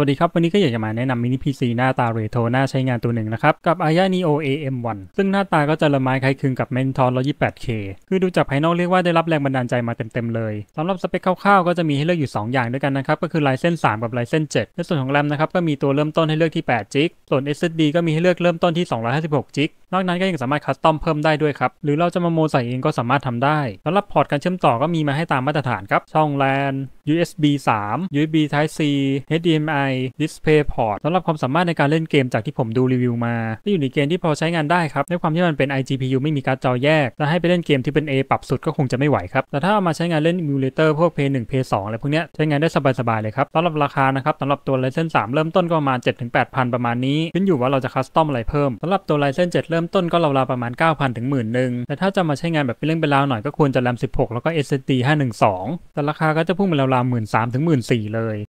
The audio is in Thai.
วัสดีครับ วันนี้ก็อยากจะมาแนะนำมินิ PC หน้าตาเรโทรหน้าใช้งานตัวหนึ่งนะครับ กับ a y a Neo AM1 ซึ่งหน้าตาก็จะละไม้คล้ายคลึงกับ Mentor 128K คือดูจากภายนอกเรียกว่าได้รับแรงบันดาลใจมาเต็มๆเลยสำหรับสเปคคร่าวๆก็จะมีให้เลือกอยู่ 2 อย่างด้วยกันนะครับ ก็คือลายเส้น3กับลายเส้น7ในส่วนของแรมนะครับก็มีตัวเริ่มต้นให้เลือกที่8 g กส่วน SSD ก็มีให้เลือกเริ่มต้นที่256 g กนอกนั้นก็ยังสามารถคัสตอมเพิ่มได้ด้วยครับหรือเราจะมาโมใส่เองก็สามารถทำได้สำหรับพอร์ตการเชื่อมต่อก็มีมาให้ตามมาตรฐานครับช่อง LAN USB 3 USB Type C HDMI DisplayPort สำหรับความสามารถในการเล่นเกมจากที่ผมดูรีวิวมาก็อยู่ในเกมที่พอใช้งานได้ครับ ในความที่มันเป็น iGPU ไม่มีการ์ดจอแยกและให้ไปเล่นเกมที่เป็น A ปรับสุดก็คงจะไม่ไหวครับ แต่ถ้าเอามาใช้งานเล่นมิวเลเตอร์พวก Play 1 Play 2อะไรพวกเนี้ย ใช้งานได้สบายๆ เลยครับสำหรับราคานะครับสำหรับตัวไลนซ์สา3เริ่มต้นก็ประมาณ 7-8,000ประมาณนี้ขึ้นอยู่ว่าเราจะคัสตอมอะไรเพิ่มสำหรับตัวไเซนส์7เริ่มต้นก็ราวๆประมาณ 9,000ถึง1 0 0 0 0แต่ถ้าจะมาใช้งานแบบเป็นเรื่องเป็นราวหน่อยก็ควรจะ RAM 16แล้วก็ SSD 512แต่ราคาก็จะพุ่งไปราวๆ13,000ถึง14,000เลย